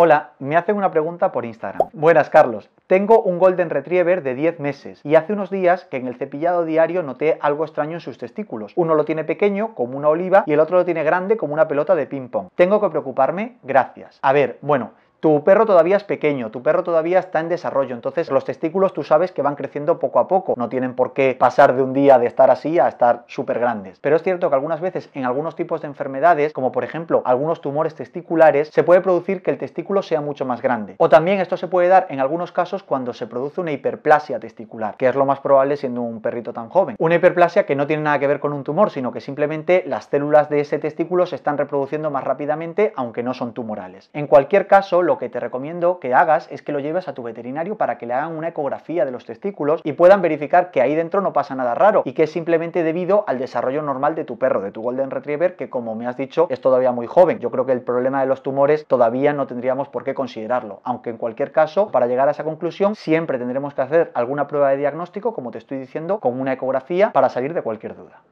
Hola, me hacen una pregunta por Instagram. Buenas, Carlos. Tengo un Golden Retriever de 10 meses y hace unos días que en el cepillado diario noté algo extraño en sus testículos. Uno lo tiene pequeño, como una oliva, y el otro lo tiene grande, como una pelota de ping-pong. ¿Tengo que preocuparme? Gracias. A ver, bueno, tu perro todavía es pequeño, tu perro todavía está en desarrollo, entonces los testículos tú sabes que van creciendo poco a poco, no tienen por qué pasar de un día de estar así a estar súper grandes. Pero es cierto que algunas veces en algunos tipos de enfermedades, como por ejemplo algunos tumores testiculares, se puede producir que el testículo sea mucho más grande. O también esto se puede dar en algunos casos cuando se produce una hiperplasia testicular, que es lo más probable siendo un perrito tan joven. Una hiperplasia que no tiene nada que ver con un tumor, sino que simplemente las células de ese testículo se están reproduciendo más rápidamente, aunque no son tumorales. En cualquier caso, lo que te recomiendo que hagas es que lo lleves a tu veterinario para que le hagan una ecografía de los testículos y puedan verificar que ahí dentro no pasa nada raro y que es simplemente debido al desarrollo normal de tu perro, de tu Golden Retriever, que como me has dicho es todavía muy joven. Yo creo que el problema de los tumores todavía no tendríamos por qué considerarlo, aunque en cualquier caso, para llegar a esa conclusión, siempre tendremos que hacer alguna prueba de diagnóstico, como te estoy diciendo, con una ecografía para salir de cualquier duda.